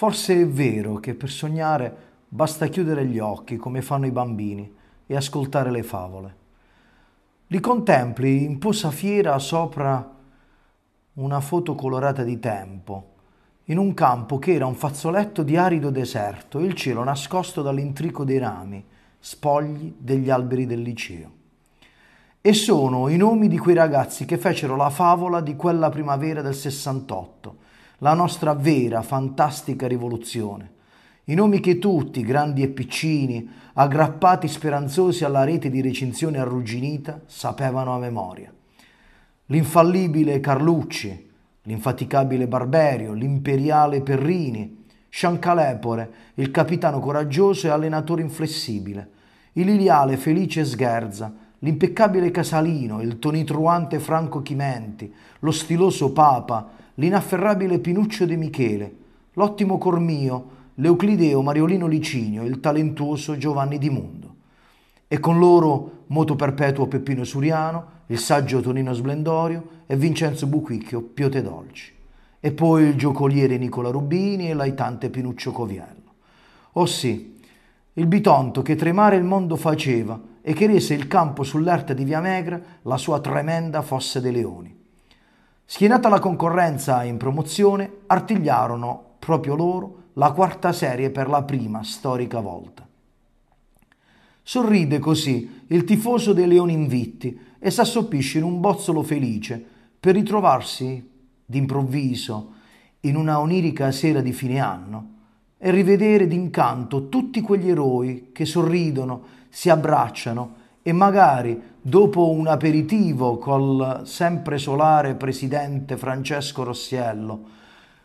Forse è vero che per sognare basta chiudere gli occhi come fanno i bambini e ascoltare le favole. Li contempli in posa fiera sopra una foto colorata di tempo, in un campo che era un fazzoletto di arido deserto e il cielo nascosto dall'intrico dei rami, spogli degli alberi del liceo. E sono i nomi di quei ragazzi che fecero la favola di quella primavera del 68 la nostra vera, fantastica rivoluzione. I nomi che tutti, grandi e piccini, aggrappati speranzosi alla rete di recinzione arrugginita, sapevano a memoria. L'infallibile Carlucci, l'infaticabile Barberio, l'imperiale Perrini, Sciancalepore, il capitano coraggioso e allenatore inflessibile, il liliale Felice Sgherza, l'impeccabile Casalino, il tonitruante Franco Chimenti, lo stiloso Papa, l'inafferrabile Pinuccio De Michele, l'ottimo Cormio, l'Euclideo Mariolino Licinio, il talentuoso Giovanni Di Mondo. E con loro moto perpetuo Peppino Suriano, il saggio Tonino Splendorio e Vincenzo Buquicchio Piote Dolci. E poi il giocoliere Nicola Rubini e l'aitante Pinuccio Coviello. Oh sì, il bitonto che tremare il mondo faceva e che rese il campo sull'Erta di Via Megra la sua tremenda fosse dei leoni. Schienata la concorrenza in promozione, artigliarono proprio loro la quarta serie per la prima storica volta. Sorride così il tifoso dei leoni invitti e s'assopisce in un bozzolo felice per ritrovarsi d'improvviso in una onirica sera di fine anno e rivedere d'incanto tutti quegli eroi che sorridono si abbracciano e magari dopo un aperitivo col sempre solare presidente Francesco Rossiello,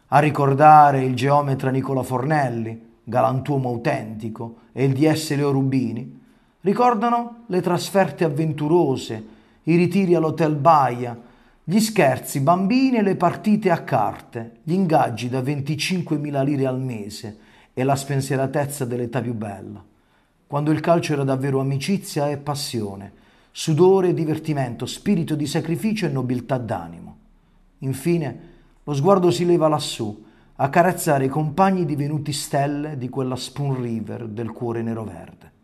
a ricordare il geometra Nicola Fornelli, galantuomo autentico, e il DS Leo Rubini, ricordano le trasferte avventurose, i ritiri all'Hotel Baia, gli scherzi bambini e le partite a carte, gli ingaggi da 25.000 lire al mese e la spensieratezza dell'età più bella quando il calcio era davvero amicizia e passione, sudore e divertimento, spirito di sacrificio e nobiltà d'animo. Infine, lo sguardo si leva lassù, a carezzare i compagni divenuti stelle di quella Spoon River del cuore nero-verde.